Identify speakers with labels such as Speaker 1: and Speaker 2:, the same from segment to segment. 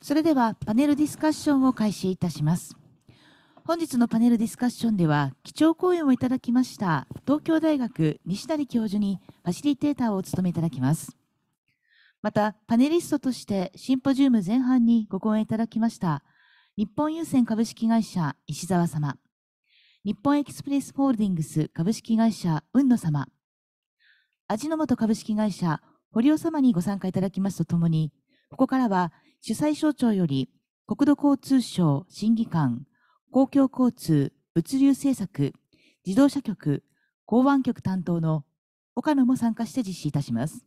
Speaker 1: それではパネルディスカッションを開始いたします。本日のパネルディスカッションでは、基調講演をいただきました東京大学西成教授にファシリテーターをお務めいただきます。また、パネリストとしてシンポジウム前半にご講演いただきました日本郵船株式会社石澤様、日本エクスプレスホールディングス株式会社雲野様、味の素株式会社堀尾様にご参加いただきますとともに、ここからは主催省庁より国土交通省審議官、公共交通、物流政策、自動車局、港湾局担当の岡野も参加して実施いたします。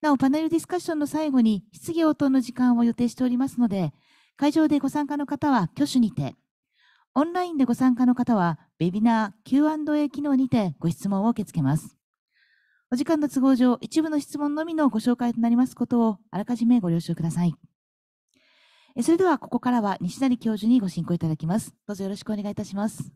Speaker 1: なお、パネルディスカッションの最後に質疑応答の時間を予定しておりますので、会場でご参加の方は挙手にて、オンラインでご参加の方は、ウェビナー Q&A 機能にてご質問を受け付けます。お時間の都合上、一部の質問のみのご紹介となりますことを、あらかじめご了承ください。それでは、ここからは西成教授にご進行いただきます。どうぞよろしくお願いいたします。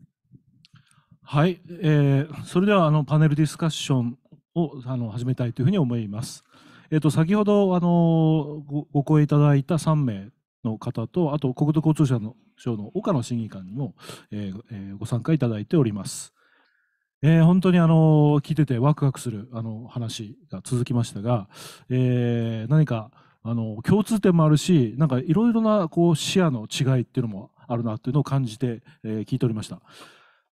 Speaker 2: はい、えー、それではあのパネルディスカッションをあの始めたいというふうに思います。えっ、ー、と先ほどあのごご声いただいた3名の方とあと国土交通省の岡野審議官にも、えーえー、ご参加いただいております。えー、本当にあの聞いててワクワクするあの話が続きましたが、えー、何かあの共通点もあるしなんかいろいろなこう視野の違いっていうのもあるなっていうのを感じて、えー、聞いておりました。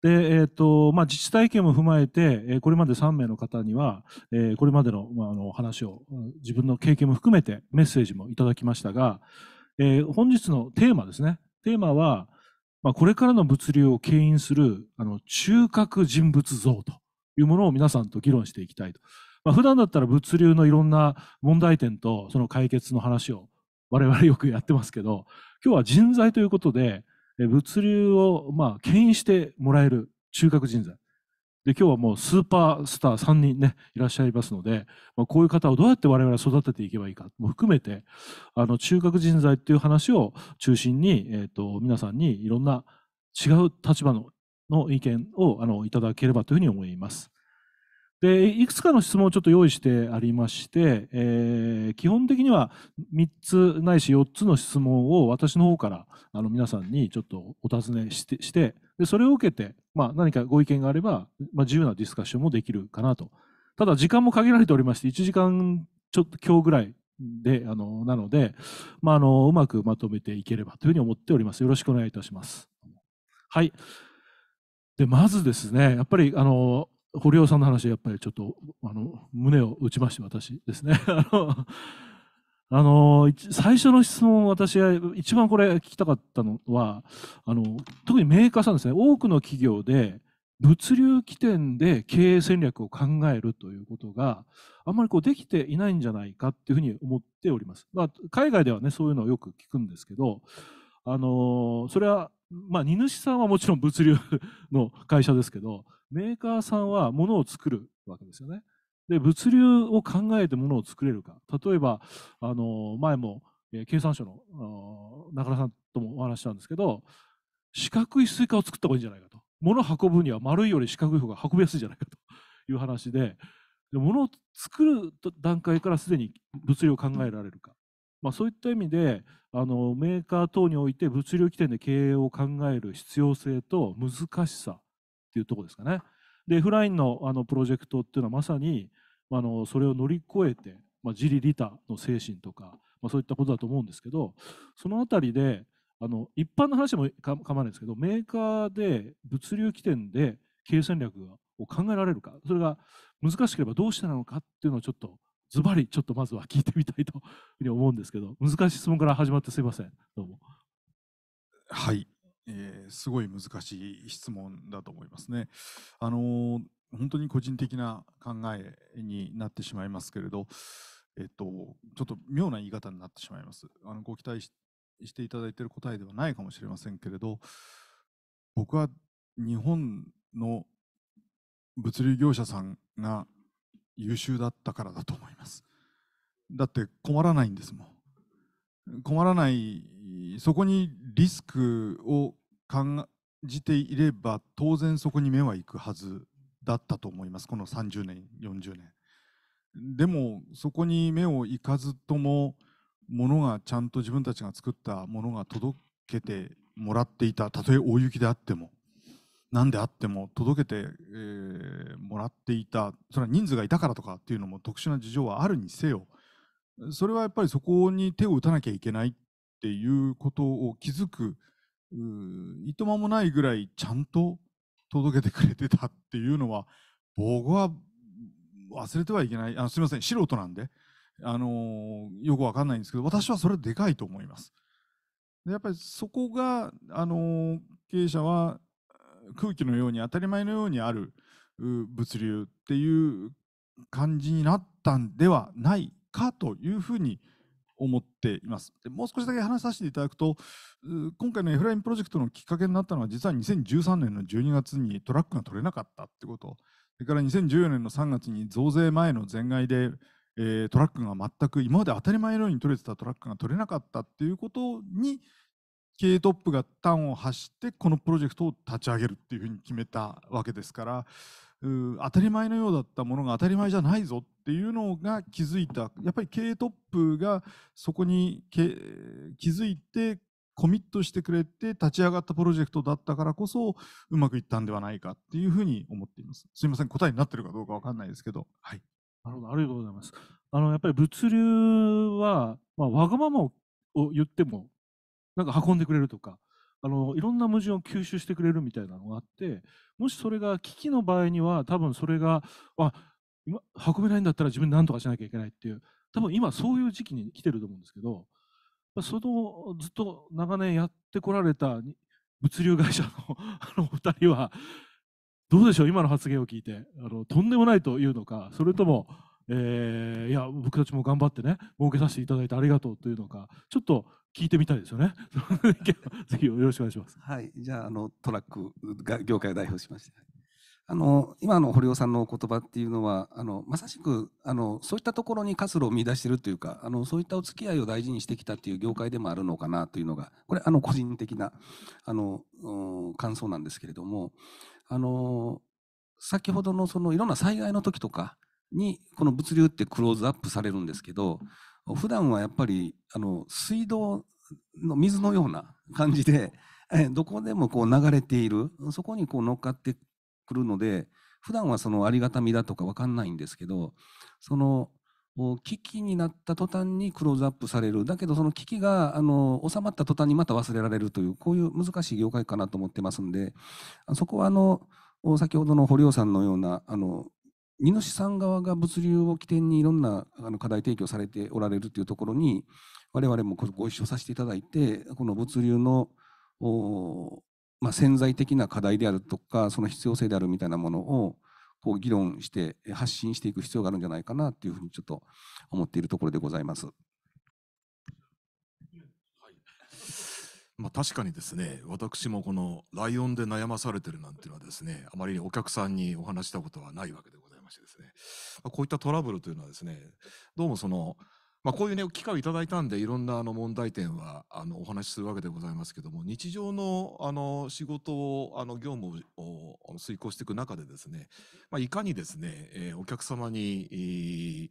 Speaker 2: でえーとまあ、自治体権も踏まえて、えこれまで3名の方には、えこれまでの,、まあ、あの話を自分の経験も含めてメッセージもいただきましたが、え本日のテーマですねテーマはまあ、これからの物流を牽引するあの中核人物像というものを皆さんと議論していきたいと。まあ、普段だったら物流のいろんな問題点とその解決の話を我々よくやってますけど、今日は人材ということで、物流をまあ牽引してもらえる中核人材。で今日はもうスーパースター3人ねいらっしゃいますので、まあ、こういう方をどうやって我々は育てていけばいいかも含めてあの中核人材っていう話を中心に、えーと、と皆さんにいろんな違う立場のの意見をあのいただければというふうに思います。でいくつかの質問をちょっと用意してありまして、えー、基本的には3つないし4つの質問を私の方からあの皆さんにちょっとお尋ねしてしてでそれを受けてまあ、何かご意見があれば、まあ、自由なディスカッションもできるかなと。ただ、時間も限られておりまして、1時間ちょっと今日ぐらいで、あの、なので、まあ、あの、うまくまとめていければというふうに思っております。よろしくお願いいたします。はい。で、まずですね、やっぱり、あの、堀尾さんの話、やっぱりちょっと、あの、胸を打ちまして、私ですね。あの、あの最初の質問、私が一番これ聞きたかったのはあの、特にメーカーさんですね、多くの企業で物流起点で経営戦略を考えるということがあんまりこうできていないんじゃないかっていうふうに思っております。まあ、海外ではね、そういうのをよく聞くんですけど、あのそれは、まあ、荷主さんはもちろん物流の会社ですけど、メーカーさんは物を作るわけですよね。で物流を考えてものを作れるか例えばあの前も経産省の中田さんともお話したんですけど四角いスイカを作った方がいいんじゃないかと物を運ぶには丸いより四角い方が運びやすいんじゃないかという話でで物を作る段階からすでに物流を考えられるか、まあ、そういった意味であのメーカー等において物流起点で経営を考える必要性と難しさっていうとこですかね。でフラインのあのプロジェクトっていうのはまさにあのそれを乗り越えて、まあ、自利利他の精神とか、まあ、そういったことだと思うんですけどその辺りであの一般の話もか構わないですけどメーカーで物流起点で経営戦略を考えられるかそれが難しければどうしてなのかっていうのをちょっとズバリちょっとまずは聞いてみたいというふうに思うんですけど難しい質問から始まってすいませんどうもはい、えー、すごい難しい
Speaker 3: 質問だと思いますねあの本当に個人的な考えになってしまいますけれど、えっと、ちょっと妙な言い方になってしまいます。あのご期待していただいている答えではないかもしれませんけれど、僕は日本の物流業者さんが優秀だったからだと思います。だって困らないんですもん。困らない、そこにリスクを感じていれば、当然そこに目は行くはずだったと思いますこの30年40年。でもそこに目を行かずともものがちゃんと自分たちが作ったものが届けてもらっていたたとえ大雪であっても何であっても届けて、えー、もらっていたそれは人数がいたからとかっていうのも特殊な事情はあるにせよそれはやっぱりそこに手を打たなきゃいけないっていうことを気づくいとまもないぐらいちゃんと届けてくれてたっていうのは僕は忘れてはいけないあのすみません素人なんで、あのー、よくわかんないんですけど私はそれでかいと思います。でやっぱりそこが、あのー、経営者は空気のように当たり前のようにある物流っていう感じになったんではないかというふうに思います。思っています。でもう少しだけ話させていただくと今回のエフラインプロジェクトのきっかけになったのは実は2013年の12月にトラックが取れなかったってことそれから2014年の3月に増税前の全外で、えー、トラックが全く今まで当たり前のように取れてたトラックが取れなかったっていうことに経営トップが端を発してこのプロジェクトを立ち上げるっていうふうに決めたわけですから当たり前のようだったものが当たり前じゃないぞっていうのが気づいたやっぱり経営トップがそこに気づいてコミットしてくれて立ち上がったプロジェクトだったからこそうまくいったんではないかっていうふうに思っています。すいません答えになってるかどうかわかんないですけど。はい。
Speaker 2: なるほどありがとうございます。あのやっぱり物流はまあ、わがままを言ってもなんか運んでくれるとかあのいろんな矛盾を吸収してくれるみたいなのがあってもしそれが危機の場合には多分それがあ今運べないんだったら自分何とかしなきゃいけないっていう多分今そういう時期に来てると思うんですけどそのずっと長年やってこられた物流会社の あのお二人はどうでしょう今の発言を聞いてあのとんでもないというのかそれとも、えー、いや僕たちも頑張ってね儲けさせていただいてありがとうというのかちょっと聞いてみたいですよね。ぜひよろしくお願いします。
Speaker 4: はい、じゃあのトラックが業界を代表しまして、あの今の堀尾さんのお言葉っていうのはあのまさしくあのそういったところに活路を見出してるというかあのそういったお付き合いを大事にしてきたっていう業界でもあるのかなというのがこれあの個人的なあの、感想なんですけれどもあの先ほどのそのいろんな災害の時とかにこの物流ってクローズアップされるんですけど普段はやっぱりあの水道の水のような感じで、えどこでもこう流れているそこにこう乗っかってくるので普段はそのありがたみだとか分かんないんですけどその危機になった途端にクローズアップされるだけどその危機があの収まった途端にまた忘れられるというこういう難しい業界かなと思ってますんでそこはあの先ほどの堀尾さんのようなあの荷主さん側が物流を起点にいろんなあの課題提供されておられるというところに我々もご一緒させていただいてこの物流のまあ、潜在的な課題であるとかその必要性であるみたいなものをこう議論して発信していく必要があるんじゃないかなというふうにちょっと思っているところでございます。
Speaker 5: まあ、確かにですね私もこのライオンで悩まされてるなんていうのはですねあまりお客さんにお話したことはないわけでございます。ましてですね、まあ、こういったトラブルというのはですね、どうもその、まあ、こういうね、機会をいただいたんで、いろんなあの問題点はあのお話しするわけでございますけども、日常のあの仕事を、あの業務を遂行していく中でですね、まあ、いかにですね、えー、お客様に、えー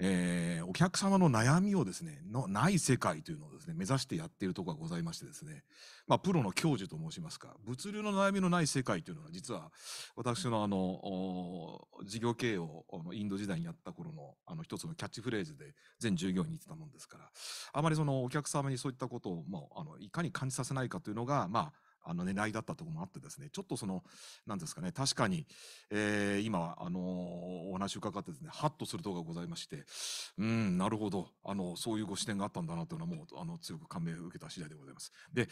Speaker 5: えー、お客様の悩みをですね、のない世界というのをですね、目指してやっているところがございましてですね、まあ、プロの教授と申しますか、物流の悩みのない世界というのは、実は、私のあの、事業経営をインド時代にやった頃の、あの、一つのキャッチフレーズで全従業員に言ってたもんですから、あまりそのお客様にそういったことを、まあ、あの、いかに感じさせないかというのが、まあ、あの狙いだったところもあってですね、ちょっとその、なんですかね、確かに、えー、今、あのー、お話伺ってですね、ハッとするとこがございまして、うん、なるほど、あの、そういうご視点があったんだなというのはもう、あの、強く感銘を受けた次第でございます。で、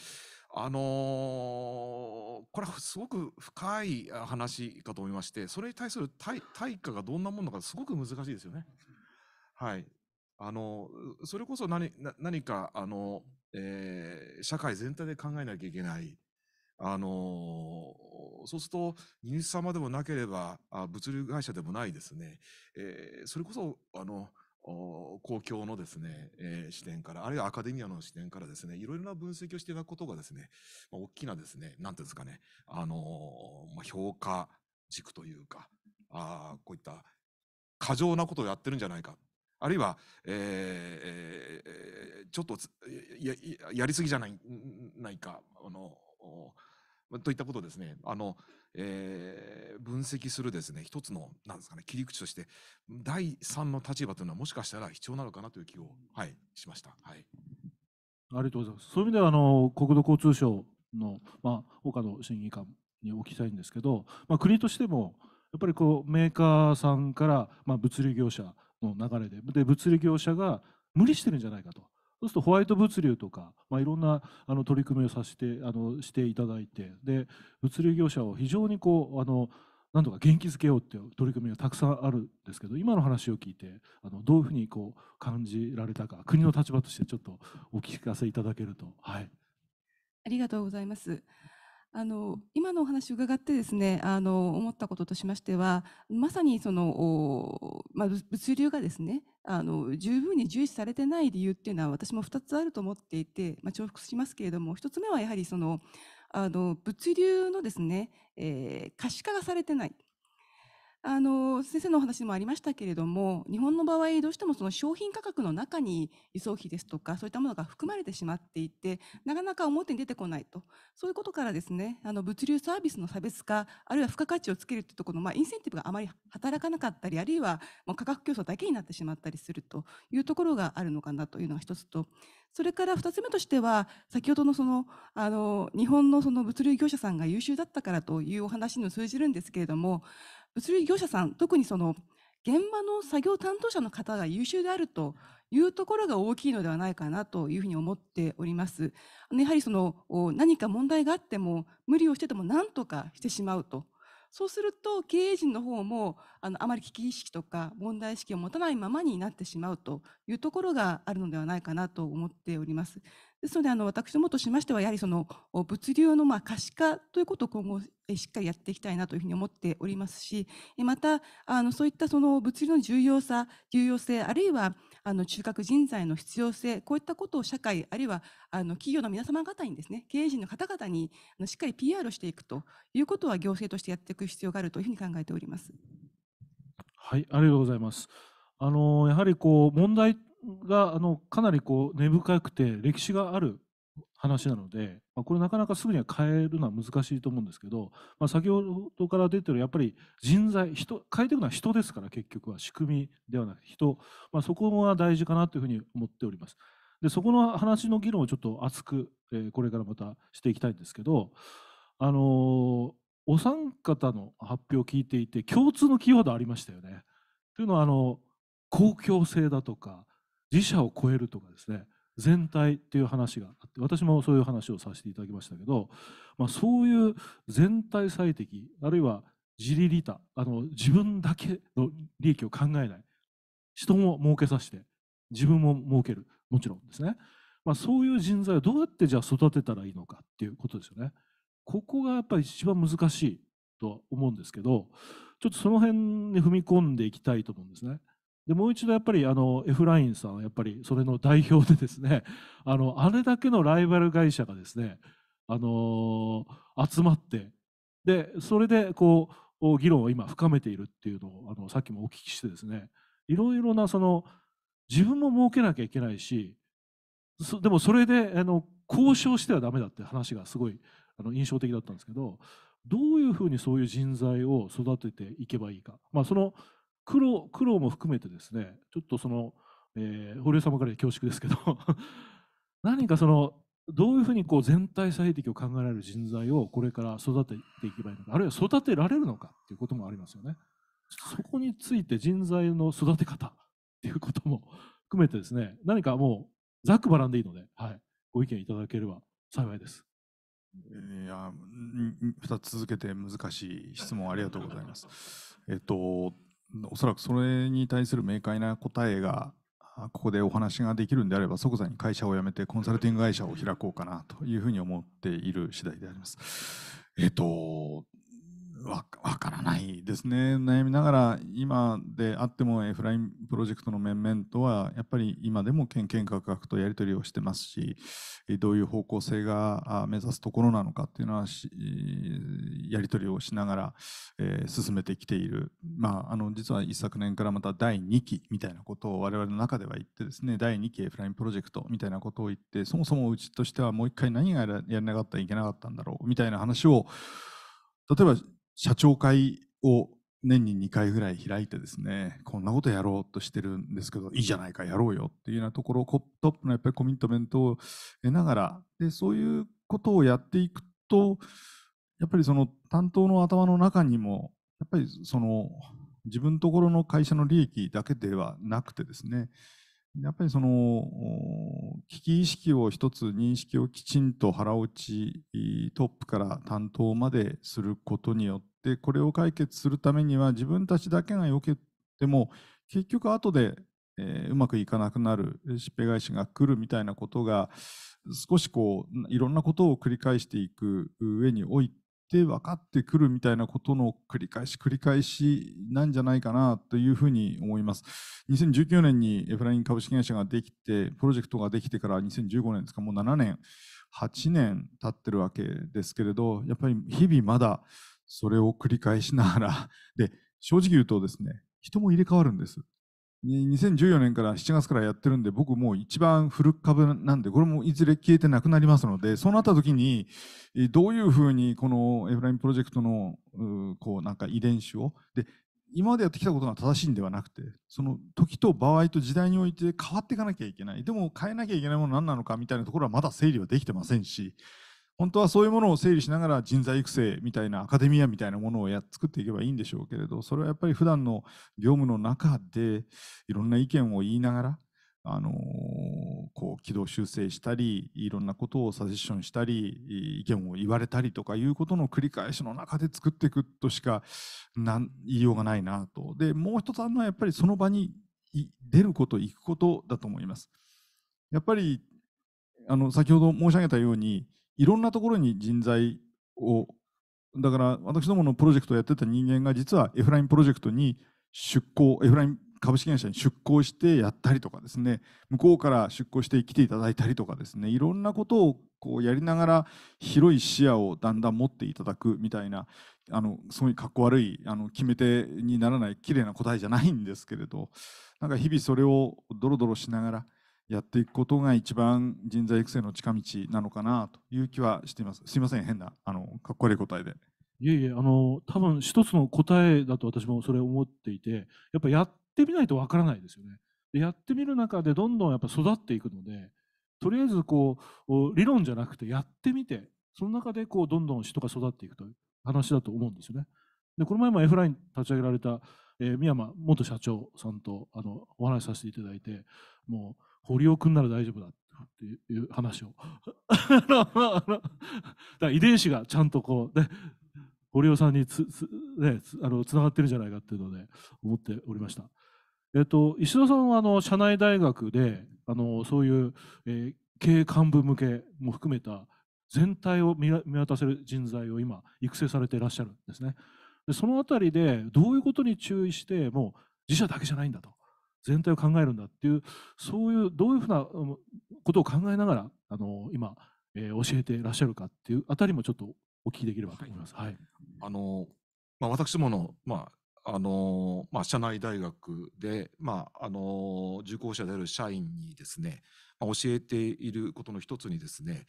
Speaker 5: あのー、これはすごく深い話かと思いまして、それに対する対対価がどんなものかすごく難しいですよね。はい。あの、それこそ何、何か、あの、えー、社会全体で考えなきゃいけない。あのー、そうすると、荷主様でもなければ、あ物流会社でもないですね。えー、それこそ、あの、公共のですね、えー、視点から、あるいはアカデミアの視点からですね、いろいろな分析をしていただくことがですね、まあ、大きなですね、なんていうんですかね、あのー、まあ、評価軸というか、あこういった過剰なことをやってるんじゃないか。あるいは、えー、ちょっとやりすぎじゃないないか、あのといったことですね、あの、えー、分析するですね、一つの、なんですかね、切り口として、第三の立場というのはもしかしたら必要なのかなという気を、はい、しました。はい。
Speaker 2: ありがとうございます。そういう意味では、あの、国土交通省の、まあ、岡野審議官にお聞きたいんですけど、まあ、国としても、やっぱりこう、メーカーさんから、まあ、物流業者の流れで、で、物流業者が無理してるんじゃないかと。そうするとホワイト物流とか、まあ、いろんなあの取り組みをさせてあのしていただいてで物流業者を非常にこうあのなんとか元気づけようっていう取り組みがたくさんあるんですけど今の話を聞いてあのどういうふうにこう感じられたか国の立場としてちょっとお聞かせいただけると。はい、
Speaker 6: ありがとうございますあの今のお話を伺ってですねあの思ったこととしましてはまさにその、まあ、物流がですねあの十分に重視されてない理由っていうのは私も2つあると思っていて、まあ、重複しますけれども1つ目はやはりそのあの物流のですね、えー、可視化がされてないあの先生のお話にもありましたけれども日本の場合どうしてもその商品価格の中に輸送費ですとかそういったものが含まれてしまっていてなかなか表に出てこないとそういうことからですねあの物流サービスの差別化あるいは付加価値をつけるというところの、まあ、インセンティブがあまり働かなかったりあるいはもう価格競争だけになってしまったりするというところがあるのかなというのが1つとそれから2つ目としては、先ほどのそのあの日本のその物流業者さんが優秀だったからというお話にも通じるんですけれども、物流業者さん、特にその現場の作業担当者の方が優秀であるというところが大きいのではないかなというふうに思っております。やはりその何か問題があっても無理をしてても何とかしてしまうと。そうすると経営陣の方もあのあまり危機意識とか問題意識を持たないままになってしまうというところがあるのではないかなと思っております。ですので、あの私どもとしましては、やはりその物流のま可視化ということを今後、しっかりやっていきたいなというふうに思っておりますし、また、あのそういったその物流の重要さ、重要性、あるいはあの中核人材の必要性、こういったことを社会、あるいはあの企業の皆様方にですね、経営陣の方々にしっかり PR をしていくということは、行政としてやっていく必要があるというふうに考えております。
Speaker 2: はい、ありがとうございます。あのやはりこう問題があのかなりこう根深くて歴史がある話なので、まあ、これなかなかすぐには変えるのは難しいと思うんですけど、まあ、先ほどから出てるやっぱり人材人変えていくのは人ですから結局は仕組みではなくて人、まあ、そこが大事かなというふうに思っております。でそこの話の議論をちょっと厚く、えー、これからまたしていきたいんですけど、あのー、お三方の発表を聞いていて共通のキーワードありましたよね。というのはあの公共性だとか自社を超えるとかですね全体っていう話があって私もそういう話をさせていただきましたけど、まあ、そういう全体最適あるいは自利利他あの自分だけの利益を考えない人も儲けさせて自分も儲けるもちろんですね、まあ、そういう人材をどうやってじゃあ育てたらいいのかっていうことですよねここがやっぱり一番難しいとは思うんですけどちょっとその辺に踏み込んでいきたいと思うんですね。でもう一度やっぱりあの F ラインさんはやっぱりそれの代表でですね あのあれだけのライバル会社がですねあの集まってでそれでこう議論を今深めているっていうのをあのさっきもお聞きしてですねいろいろなその自分も儲けなきゃいけないしでもそれであの交渉してはダメだって話がすごいあの印象的だったんですけどどういうふうにそういう人材を育てていけばいいか、まあ、その苦労苦労も含めてですねちょっとその、えー、堀江様から恐縮ですけど 何かそのどういうふうにこう全体最適を考えられる人材をこれから育てていけばいいのかあるいは育てられるのかっていうこともありますよね。そこについて人材の育て方 っていうことも含めてですね何かもうざっくばらんでいいので、はい、ご意見いただければ幸いです。いや2つ続けて
Speaker 3: 難しい質問ありがとうございます。えっとおそらくそれに対する明快な答えがここでお話ができるんであれば即座に会社を辞めてコンサルティング会社を開こうかなというふうに思っている次第であります。えっとわからないですね悩みながら今であってもエフラインプロジェクトの面々とはやっぱり今でもけんけんかかくとやり取りをしてますしどういう方向性が目指すところなのかっていうのはやり取りをしながら、えー、進めてきている、まあ、あの実は一昨年からまた第2期みたいなことを我々の中では言ってですね第2期エフラインプロジェクトみたいなことを言ってそもそもうちとしてはもう一回何がやらなかったらいけなかったんだろうみたいな話を例えば社長会を年に2回ぐらい開いてですねこんなことやろうとしてるんですけどいいじゃないかやろうよっていうようなところをトップのやっぱりコミットメントを得ながらでそういうことをやっていくとやっぱりその担当の頭の中にもやっぱりその自分ところの会社の利益だけではなくてですねやっぱりその危機意識を一つ認識をきちんと腹落ちトップから担当まですることによってこれを解決するためには自分たちだけがよけても結局後で、えー、うまくいかなくなる疾病返しが来るみたいなことが少しこういろんなことを繰り返していく上において分かってくるみたいなことの繰り返し繰り返しなんじゃないかなというふうに思います。2019年にエフライン株式会社ができて、プロジェクトができてから2015年ですか、もう7年、8年経ってるわけですけれど、やっぱり日々まだそれを繰り返しながら、で、正直言うとですね、人も入れ替わるんです。2014年から7月からやってるんで、僕もう一番古株なんで、これもいずれ消えてなくなりますので、そうなった時に、どういうふうにこのエフラインプロジェクトの、こうなんか遺伝子を、で、今までやってきたことが正しいんではなくて、その時と場合と時代において変わっていかなきゃいけない。でも変えなきゃいけないもの何なのかみたいなところはまだ整理はできてませんし、本当はそういうものを整理しながら人材育成みたいなアカデミアみたいなものをや作っていけばいいんでしょうけれどそれはやっぱり普段の業務の中でいろんな意見を言いながらあのこう軌道修正したりいろんなことをサジェッションしたり意見を言われたりとかいうことの繰り返しの中で作っていくとしか言いようがないなとでもう一つあるのはやっぱりその場に出ること行くことだと思いますやっぱりあの先ほど申し上げたようにいろんなところに人材をだから私どものプロジェクトをやってた人間が実はエフラインプロジェクトに出向エフライン株式会社に出向してやったりとかですね向こうから出向して来ていただいたりとかですねいろんなことをこうやりながら広い視野をだんだん持っていただくみたいなあのすごいかっこ悪いあの決め手にならない綺麗な答えじゃないんですけれどなんか日々それをドロドロしながらやっていくことが一番人材育成の近道なのかなという気はしています。すいません、変な、あのかっこ悪い答えで。
Speaker 2: いえいえ、あの多分一つの答えだと私もそれ思っていて、やっぱやってみないとわからないですよね。でやってみる中でどんどんやっぱ育っていくので、とりあえずこう理論じゃなくてやってみて、その中でこうどんどん人が育っていくという話だと思うんですよね。でこの前も F ライン立ち上げられた、えー、宮間元社長さんとあのお話しさせていただいて、もう堀尾君なら大丈夫だっていう話を だから遺伝子がちゃんとこう、ね、堀尾さんにつつ,、ね、あのつながってるんじゃないかっていうので思っておりました。えっと、石田さんはあの社内大学であのそういう、えー、経営幹部向けも含めた全体を見渡せる人材を今育成されていらっしゃるんですね。でそのあたりでどういうことに注意してもう自社だけじゃないんだと全体を考えるんだっていうそういうどういうふうなことを考えながらあの今、えー、教えてらっしゃるかっていうあたりもちょっとお聞きできればと思います。はい、はい、あのまあ、私どもの、まああの
Speaker 5: まあ、社内大学で、まああの受講者である社員にですね、まあ、教えていることの一つにですね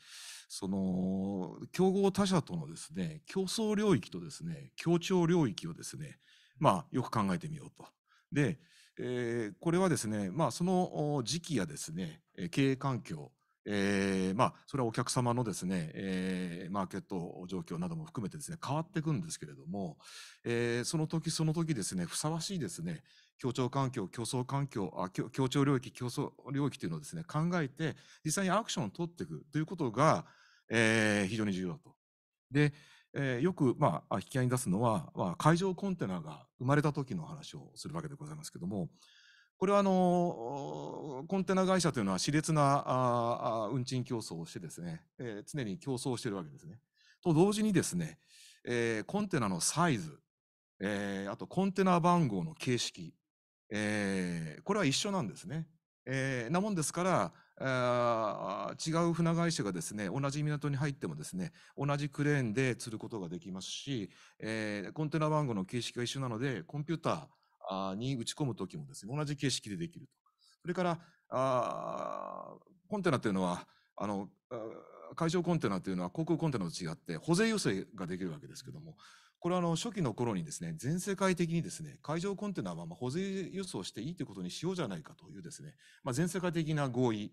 Speaker 5: その競合他社とのですね競争領域とですね協調領域をですねまあよく考えてみようと。でえー、これはですね、まあ、その時期やですね、経営環境、えー、まあ、それはお客様のですね、えー、マーケット状況なども含めてですね、変わっていくんですけれども、えー、その時その時ですね、ふさわしいですね、協調環境、競争環境、あ協調領域、競争領域というのをですね、考えて、実際にアクションを取っていくということが、えー、非常に重要だと。で、えー、よく、まあ、引き合いに出すのは、まあ、海上コンテナが生まれた時の話をするわけでございますけども、これはあのコンテナ会社というのは熾烈なあ運賃競争をしてですね、えー、常に競争しているわけですね。と同時にですね、えー、コンテナのサイズ、えー、あとコンテナ番号の形式、えー、これは一緒なんですね。えー、なもんですから、あ違う船会社がですね、同じ港に入ってもですね、同じクレーンで釣ることができますし、えー、コンテナ番号の形式が一緒なので、コンピューターに打ち込むときもですね、同じ形式でできると。それから、あコンテナというのは、あの、海上コンテナというのは航空コンテナと違って、保税要請ができるわけですけども、これはあの初期の頃にですね、全世界的にですね、海上コンテナはまあ保税輸送していいということにしようじゃないかというですね、まあ、全世界的な合意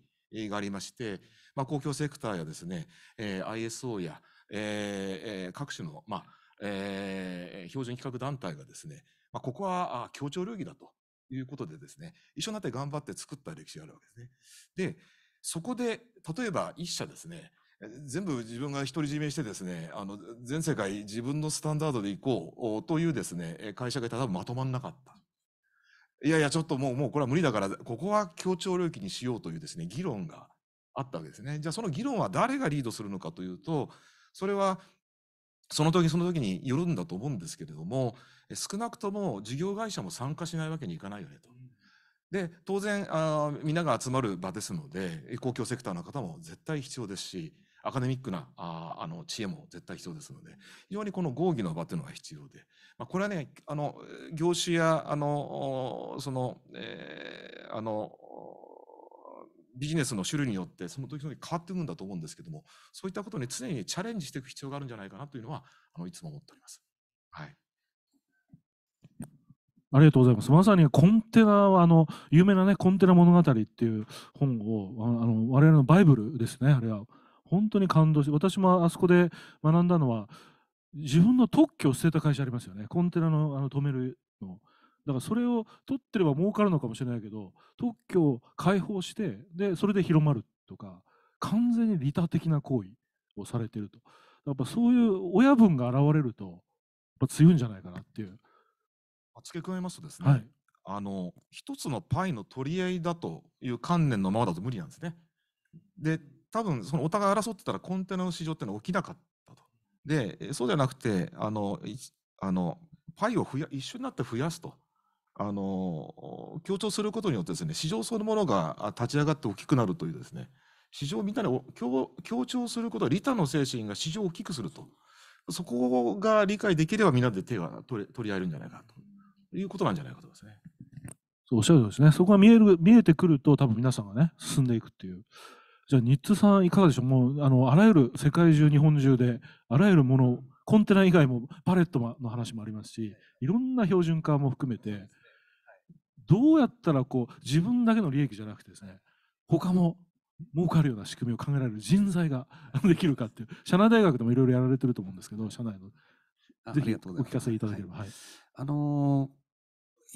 Speaker 5: がありまして、まあ、公共セクターやですね、えー、ISO や、えー、各種の、まあえー、標準企画団体がですね、まあ、ここは協調領域だということでですね、一緒になって頑張って作った歴史があるわけですね。で、そこで、例えば一社ですね、全部自分が独り占めしてですね、あの、全世界自分のスタンダードで行こうというですね、会社が多分まとまんなかった。いやいや、ちょっともう、もうこれは無理だから、ここは協調領域にしようというですね、議論があったわけですね。じゃあ、その議論は誰がリードするのかというと、それは、その時その時によるんだと思うんですけれども、少なくとも事業会社も参加しないわけにいかないよねと。で、当然、あみんなが集まる場ですので、公共セクターの方も絶対必要ですし、アカデミックなああの知恵も絶対必要ですので、非常にこの合議の場というのが必要で、まあ、これはね、あの業種やあのその、えー、あのビジネスの種類によってその時々変わっていくんだと思うんですけども、そういったことに常にチャレンジしていく必要があるんじゃないかなというのは、あのいつも思っております。はい。
Speaker 2: ありがとうございます。まさにコンテナはあの有名なねコンテナ物語っていう本をあの我々のバイブルですねあれは本当に感動して、私もあそこで学んだのは、自分の特許を捨てた会社ありますよね。コンテナの、あの、止めるの。だからそれを取ってれば儲かるのかもしれないけど、特許を解放して、で、それで広まるとか、完全に利他的な行為をされてると。やっぱそういう親分が現れると、やっぱ強いんじゃないかなっていう。
Speaker 5: 付け加えますとですね、はい、
Speaker 2: あの一つの
Speaker 5: パイの取り合いだという観念のままだと無理なんですね。で多分そのお互い争ってたらコンテナの市場ってのは起きなかったと。で、そうじゃなくて、あの、あのパイを増や一緒になって増やすと。あの強調することによってですね市場そのものが立ち上がって大きくなるというですね市場みんなで強強調することは利他の精神が市場を大きくするとそこが理解できればみんなで手が取り取り合えるんじゃないかということなんじゃないかとですね。
Speaker 2: そうおっしゃるとですねそこが見える見えてくると多分皆さんがね進んでいくっていうじゃあ、ニッツさん、いかがでしょう、もうあのあらゆる世界中、日本中で、あらゆるもの、コンテナ以外もパレットの話もありますし、いろんな標準化も含めて、どうやったらこう自分だけの利益じゃなくてですね、他も儲かるような仕組みを考えられる人材ができるかっていう、社内大学でもいろいろやられてると思うんですけど、社内の。ぜひお聞かせいただければ。はい、あのー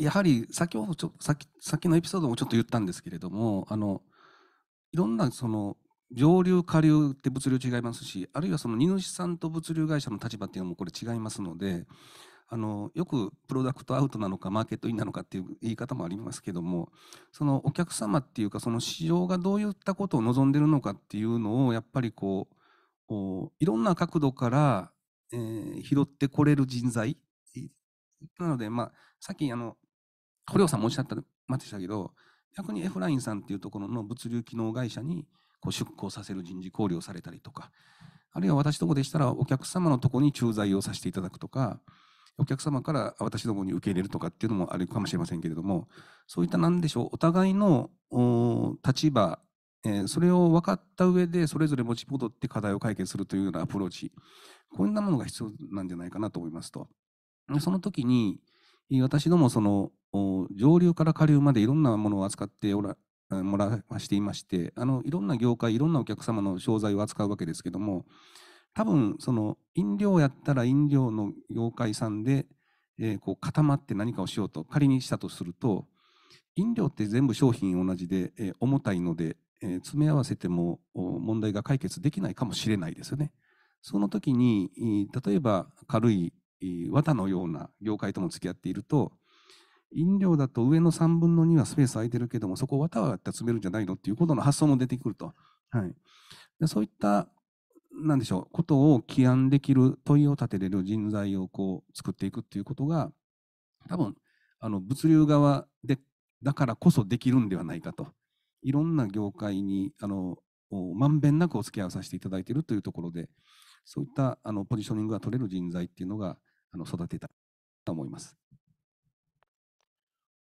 Speaker 2: やはり先ほどちょ先先の
Speaker 4: エピソードもちょっと言ったんですけれどもあのいろんなその上流下流って物流違いますしあるいはその荷主さんと物流会社の立場っていうのもこれ違いますのであのよくプロダクトアウトなのかマーケットインなのかっていう言い方もありますけどもそのお客様っていうかその市場がどういったことを望んでるのかっていうのをやっぱりこういろんな角度から、えー、拾ってこれる人材なのでまあさっきあの堀尾さんもおっしゃったましたけど逆にエフラインさんっていうところの物流機能会社にこう出向させる人事考慮をされたりとか、あるいは私どもでしたらお客様のところに駐在をさせていただくとか、お客様から私どもに受け入れるとかっていうのもあるかもしれませんけれども、そういった何でしょう、お互いの立場、えー、それを分かった上で、それぞれ持ち戻って課題を解決するというようなアプローチ、こんなものが必要なんじゃないかなと思いますと。その時に、私どもその上流から下流までいろんなものを扱っておらもらわしていましてあのいろんな業界いろんなお客様の商材を扱うわけですけども多分その飲料やったら飲料の業界さんで、えー、こう固まって何かをしようと仮にしたとすると飲料って全部商品同じで、えー、重たいので、えー、詰め合わせても問題が解決できないかもしれないですよね。その時に例えば軽い綿のような業界とも付き合っていると飲料だと上の3分の2はスペース空いてるけども、そこをわたわた詰めるんじゃないのっていうことの発想も出てくると。はい、でそういった、なんでしょう、ことを起案できる、問いを立てれる人材をこう作っていくっていうことが、多分あの物流側でだからこそできるんではないかと。いろんな業界にあのまんべんなくお付き合いをさせていただいているというところで、そういったあのポジショニングが取れる人材っていうのがあの育
Speaker 2: てたと思います。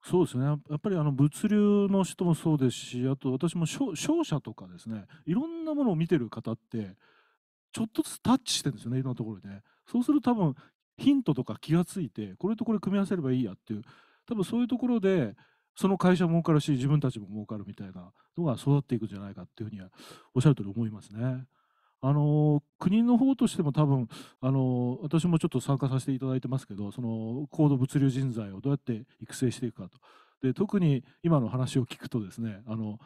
Speaker 2: そうですね。やっぱりあの物流の人もそうですし、あと私も商商社とかですね、いろんなものを見てる方って、ちょっとずつタッチしてるんですよね、いろんなところでね。そうすると多分、ヒントとか気がついて、これとこれ組み合わせればいいやっていう、多分そういうところで、その会社も儲かるし、自分たちも儲かるみたいなのが育っていくんじゃないかっていうふうには、おっしゃるおり思いますね。あの国の方としても多分あの私もちょっと参加させていただいてますけどその高度物流人材をどうやって育成していくかとで特に今の話を聞くとですねあの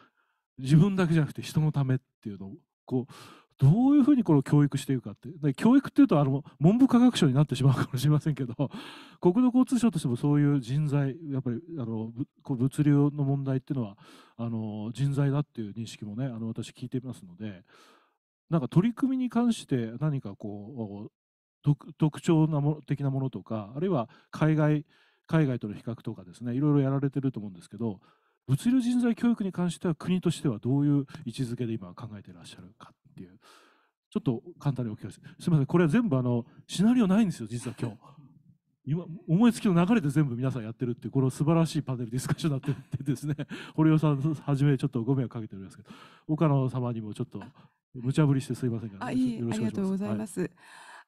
Speaker 2: 自分だけじゃなくて人のためっていうのをこうどういうふうにこれを教育していくかってで教育っていうとあの文部科学省になってしまうかもしれませんけど 国土交通省としてもそういう人材やっぱりあの物流の問題っていうのはあの人材だっていう認識もねあの私聞いてますので。なんか取り組みに関して何かこう特徴なも的なものとかあるいは海外海外との比較とかですねいろいろやられてると思うんですけど物流人材教育に関しては国としてはどういう位置づけで今考えてらっしゃるかっていうちょっと簡単にお聞きしすみませんこれは全部あのシナリオないんですよ実は今日。今思いつきの流れで全部皆さんやってるってこの素晴らしいパネルディスカッションになっててですね堀尾さんはじめちょっとご迷惑かけておりますけど岡野様にもちょっと無茶ぶりしてすいませんが、ね、あいいありがとうございます。は
Speaker 6: い、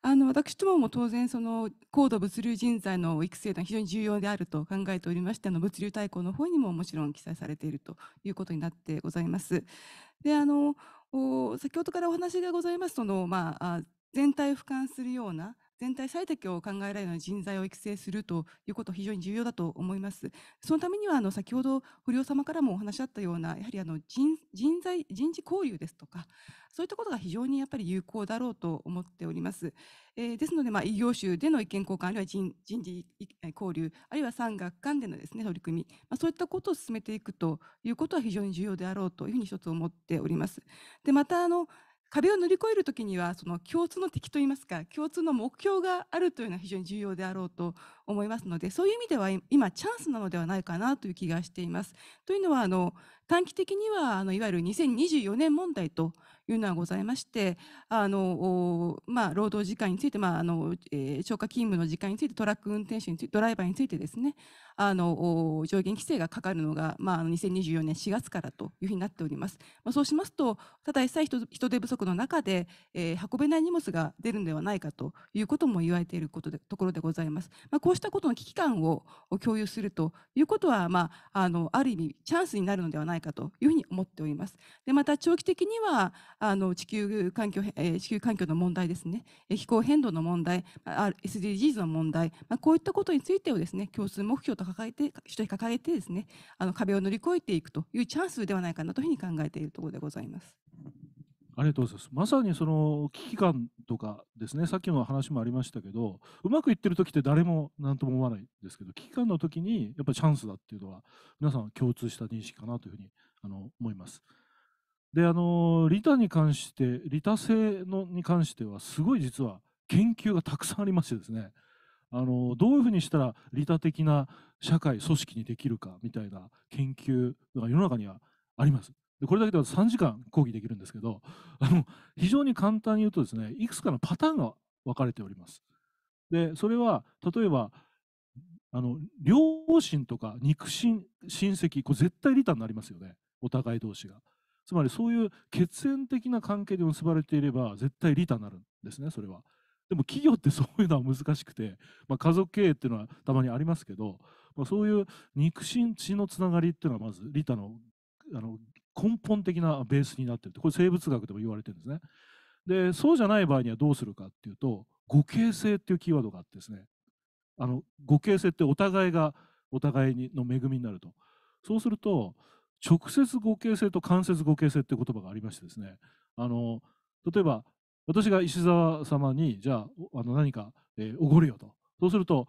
Speaker 6: あの私どもも当然その高度物流人材の育成が非常に重要であると考えておりましての物流大綱の方にももちろん記載されているということになってございます。であのお先ほどからお話がございますその、まあ、全体を俯瞰するような全体最適を考えられるような人材を育成するということ、非常に重要だと思います。そのためには、あの先ほど堀尾様からもお話しあったような、やはりあの人人材、人事交流ですとか、そういったことが非常にやっぱり有効だろうと思っております。えー、ですので、まあ、異業種での意見交換、あるいは人人事交流、あるいは産学官でのです、ね、取り組み、まあ、そういったことを進めていくということは非常に重要であろうというふうに一つ思っております。でまたあの壁を乗り越える時にはその共通の敵といいますか共通の目標があるというのは非常に重要であろうと思いますのでそういう意味では今チャンスなのではないかなという気がしています。というのはあの短期的にはあのいわゆる2024年問題というのはございましてあの、まあ、労働時間について、まああのえー、勤務の時間についてトラック運転手についてドライバーについてですねあの上限規制がかかるのが、まあ、2024年4月からというふうになっております。まあ、そうしますとただ一切人手不足の中で、えー、運べない荷物が出るのではないかということも言われていることでところでございます。まあ、こううしたことの危機感を共有するということは、まあ、あのある意味チャンスになるのではないかというふうに思っております。でまた長期的にはあの地球環境、え地球環境の問題ですね気候変動の問題 SDGs の問題、まあ、こういったことについてをですね共通目標と掲げて主に掲げてですねあの壁を乗り越えていくというチャンスではないかなというふうに考えているところでございます。
Speaker 2: ありがとうございます。まさにその危機感とかですね、さっきの話もありましたけど、うまくいってる時って誰も何とも思わないですけど、危機感の時にやっぱりチャンスだっていうのは、皆さん共通した認識かなというふうにあの思います。で、あの、利他に関して、利他性のに関しては、すごい実は研究がたくさんありましてですね、あのどういうふうにしたら利他的な社会組織にできるかみたいな研究が世の中にはあります。これだけでは3時間講義できるんですけどあの非常に簡単に言うとですねいくつかのパターンが分かれております。でそれは例えばあの両親とか肉親親戚これ絶対利他になりますよねお互い同士が。つまりそういう血縁的な関係で結ばれていれば絶対利他になるんですねそれは。でも企業ってそういうのは難しくて、まあ、家族経営っていうのはたまにありますけど、まあ、そういう肉親血のつながりっていうのはまず利他のあの根本的なベースになってるってこれ生物学でも言われてるんですね。でそうじゃない場合にはどうするかっていうと互形性っていうキーワードがあってですねあの互形性ってお互いがお互いの恵みになるとそうすると直接互形性と間接互形性っていう言葉がありましてですねあの例えば私が石澤様にじゃああの何か、えー、おごるよとそうすると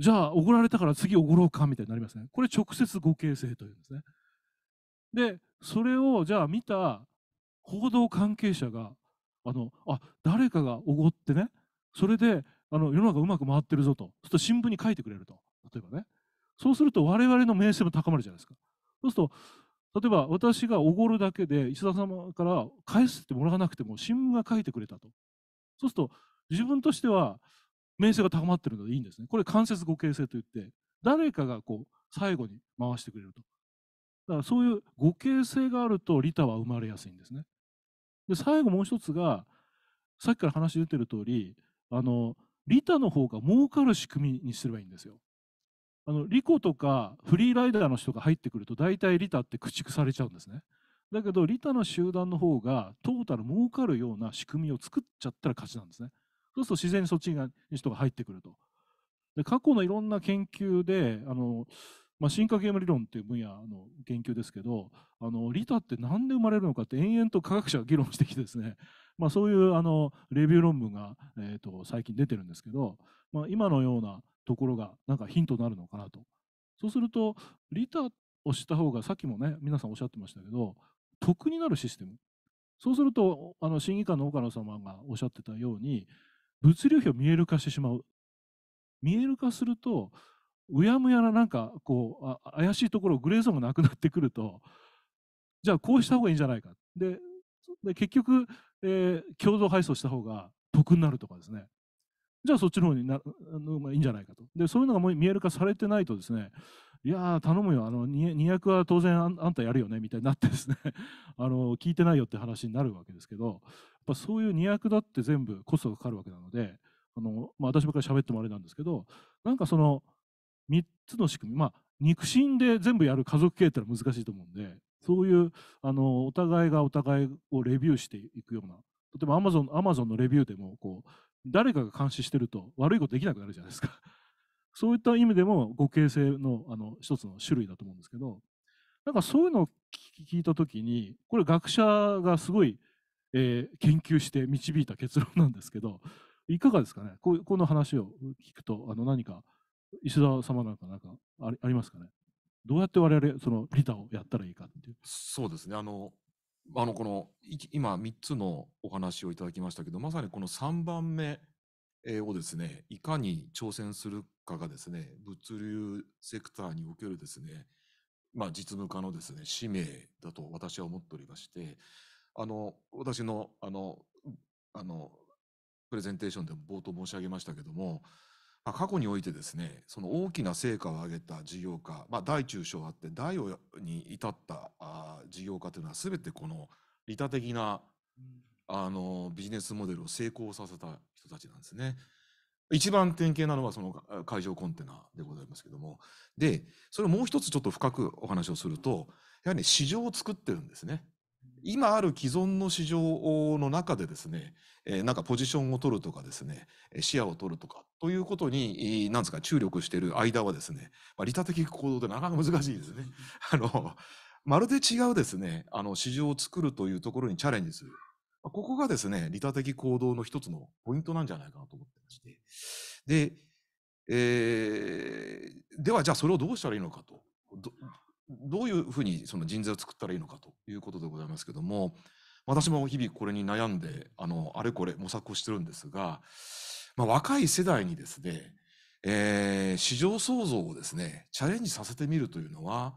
Speaker 2: じゃあおごられたから次おごろうかみたいになりますねこれ直接互形性というんですねでそれをじゃあ見た報道関係者があのあ誰かがおごってねそれであの世の中うまく回ってるぞとそうすると新聞に書いてくれると例えばねそうすると我々の名声も高まるじゃないですかそうすると例えば私がおごるだけで石田様から返すってもらわなくても新聞が書いてくれたとそうすると自分としては名声が高まってるのでいいんですねこれ間接互形性といって誰かがこう最後に回してくれるとだからそういう互恵性があると利他は生まれやすいんですね。で最後もう一つがさっきから話出てる通りあの利他の方が儲かる仕組みにすればいいんですよ。あのリコとかフリーライダーの人が入ってくると大体利他って駆逐されちゃうんですね。だけど利他の集団の方がトータル儲かるような仕組みを作っちゃったら勝ちなんですね。そうすると自然にそっちに人が入ってくると。で過去のいろんな研究であのまあ、進化ゲーム理論っていう分野の研究ですけどあのリタって何で生まれるのかって延々と科学者が議論してきてですね、まあ、そういうあのレビュー論文が、えーと、と最近出てるんですけど、まあ、今のようなところがなんかヒントになるのかなとそうするとリタをした方がさっきもね皆さんおっしゃってましたけど得になるシステムそうするとあの審議官の岡野様がおっしゃってたように物流費を見える化してしまう見える化するとうやむやななんかこう怪しいところグレーゾーンがなくなってくるとじゃあこうした方がいいんじゃないかで結局、えー、共同配送した方が得になるとかですねじゃあそっちの方になのがいいんじゃないかとでそういうのがもう見える化されてないとですねいや頼むよあの200は当然あんたやるよねみたいになってですね あの聞いてないよって話になるわけですけどやっぱそういう200だって全部コストがかかるわけなのであの、まあ、私ばっかり喋ってもあれなんですけどなんかその3つの仕組み、まあ、肉親で全部やる家族経営ってのは難しいと思うんで、そういうあのお互いがお互いをレビューしていくような、例えば Amazon, Amazon のレビューでもこう、誰かが監視してると悪いことできなくなるじゃないですか。そういった意味でも互恵性のあの一つの種類だと思うんですけど、なんかそういうのを聞いたときに、これ学者がすごい、えー、研究して導いた結論なんですけど、いかがですかね、この話を聞くと、あの何か石澤様なんかなんかありありますかねどうやって我々そのリタを
Speaker 5: やったらいいかっていうそうですねあのあのこの今三つのお話をいただきましたけどまさにこの三番目をですねいかに挑戦するかがですね物流セクターにおけるですねまあ実務家のですね使命だと私は思っておりましてあの私のあのあのプレゼンテーションでも冒頭申し上げましたけどもまあ、過去においてですねその大きな成果を上げた事業家、まあ、大中小あって大に至ったあ事業家というのは全てこの利他的なあのビジネスモデルを成功させた人たちなんですね。一番典型なのはその海上コンテナでございますけども。で、それをもう一つちょっと深くお話をすると、やはり、ね、市場を作ってるんですね。今ある既存の市場の中でですね、えなんかポジションを取るとかですね、視野を取るとか、ということに、なんですか、注力している間はですね、まあ、利他的行動でなかなか難しいですね。あの、まるで違うですね、あの、市場を作るというところにチャレンジする。ここがですね、利他的行動の一つのポイントなんじゃないかなと思ってまして。で、えー、ではじゃあそれをどうしたらいいのかと。どういうふうにその人材を作ったらいいのかということでございますけども私も日々これに悩んであのあれこれ模索をしてるんですが、まあ、若い世代にですね、えー、市場創造をですねチャレンジさせてみるというのは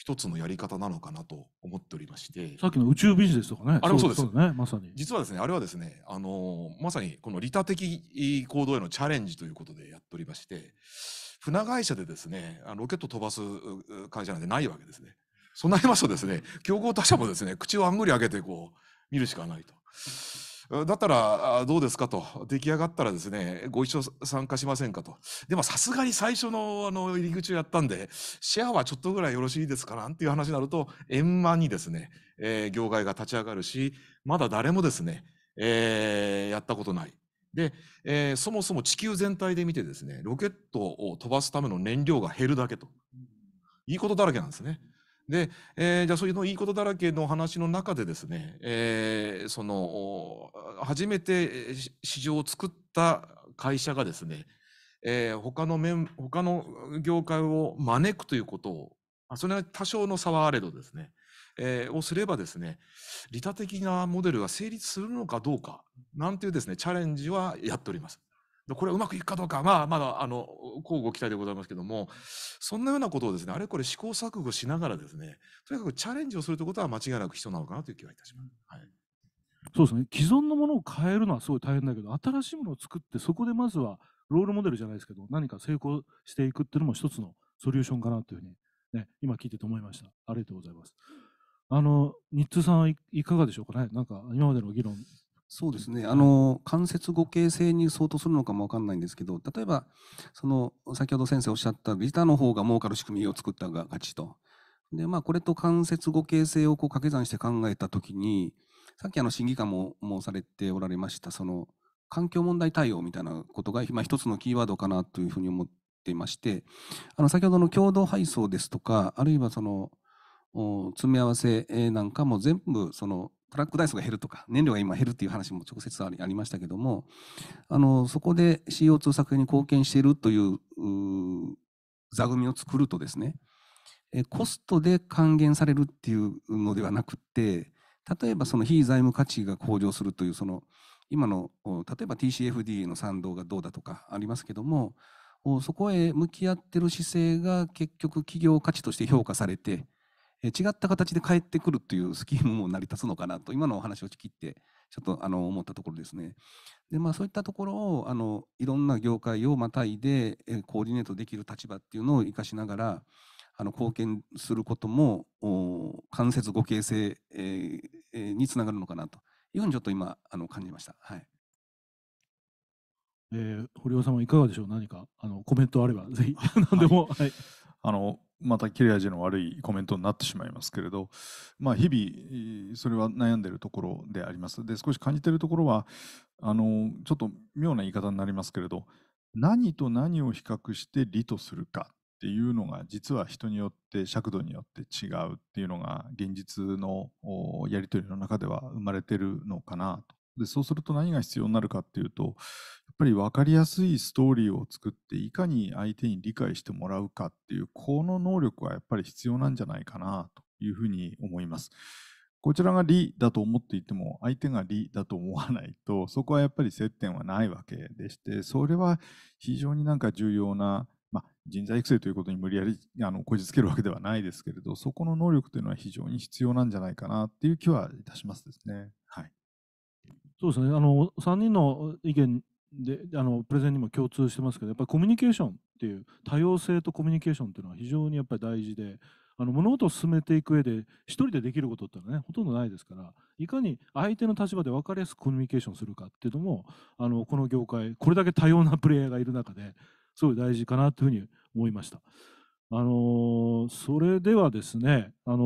Speaker 5: 一つのやり方なのかなと思っておりまして
Speaker 2: さっきの宇宙ビジネスとかねあれもそうですねまさに
Speaker 5: 実はですねあれはですねあのまさにこの利他的行動へのチャレンジということでやっておりまして船会社でですねロケット飛ばす会社なんてないわけですねそうなりますとですね競合他社もですね口をあんぐり上げてこう見るしかないと。だったらどうですかと出来上がったらですねご一緒参加しませんかとでもさすがに最初のあの入り口をやったんでシェアはちょっとぐらいよろしいですかなんていう話になると円満にですね、えー、業界が立ち上がるしまだ誰もですね、えー、やったことないで、えー、そもそも地球全体で見てですねロケットを飛ばすための燃料が減るだけといいことだらけなんですね。で、えー、じゃあそういうのいいことだらけの話の中でですね、えー、その、初めて市場を作った会社がですね、えー、他の面、他の業界を招くということを、それは多少の差はあれどですね、えー、をすればですね、利他的なモデルが成立するのかどうか、なんていうですね、チャレンジはやっております。これうまくいくかどうか、まあ、まだあの交互期待でございますけどもそんなようなことをですねあれこれ試行錯誤しながらですねとにかくチャレンジをするということは間違いなく必要なのかなという気はいたします。はい
Speaker 2: そうですね既存のものを変えるのはすごい大変だけど新しいものを作ってそこでまずはロールモデルじゃないですけど何か成功していくっていうのも一つのソリューションかなというふうに、ね、今聞いてて思いましたありがとうございますあの日通さんはいかがでしょうかねなんか今までの議論
Speaker 4: そうですね、あの関節互形性に相当するのかも分かんないんですけど例えばその先ほど先生おっしゃったビジターの方が儲かる仕組みを作ったが勝ちとで、まあ、これと関節互形性をこう掛け算して考えた時にさっきあの審議官も申されておられましたその環境問題対応みたいなことが今一つのキーワードかなというふうに思っていましてあの先ほどの共同配送ですとかあるいはその詰め合わせなんかも全部そのトラック台数が減るとか、燃料が今減るっていう話も直接ありましたけども、あの、そこで CO2 削減に貢献しているという座組を作るとですね、コストで還元されるっていうのではなくて、例えばその非財務価値が向上するという、その、今の、例えば TCFD の賛同がどうだとかありますけども、そこへ向き合ってる姿勢が結局企業価値として評価されて、え違った形で帰ってくるという スキームも成り立つのかなと、今のお話を聞きって、ちょっとあの思ったところですね。で、まあそういったところを、あの、いろんな業界をまたいで、えコーディネートできる立場っていうのを生かしながら、あの貢献することも間接互恵性、えー、につながるのかなというふうにちょっと今あの感じました。はい
Speaker 2: えー、堀尾さんはいかがでしょう何かあのコメントあればぜひ 何でも、はい、はい、
Speaker 3: あのまた切れ味の悪いコメントになってしまいますけれど、まあ、日々それは悩んでいるところであります。で少し感じているところはあのちょっと妙な言い方になりますけれど何と何を比較して利とするかっていうのが実は人によって尺度によって違うっていうのが現実のやり取りの中では生まれてるのかなと。でそうすると何が必要になるかっていうとぱり分かりやすいストーリーを作っていかに相手に理解してもらうかっていうこの能力はやっぱり必要なんじゃないかなというふうに思います。こちらが理だと思っていても相手が理だと思わないとそこはやっぱり接点はないわけでしてそれは非常になんか重要な、まあ、人材育成ということに無理やり あのこじつけるわけではないですけれどそこの能力というのは非常に必要なんじゃないかなっていう気はいたしますですね。はい、
Speaker 2: そうですねあの3人の意見であのプレゼンにも共通してますけどやっぱりコミュニケーションっていう多様性とコミュニケーションっていうのは非常にやっぱり大事であの物事を進めていく上で一人でできることっていうのはねほとんどないですからいかに相手の立場で分かりやすくコミュニケーションするかっていうのもあのこの業界これだけ多様なプレイヤーがいる中ですごい大事かなというふうに思いました。あのそれではですねあの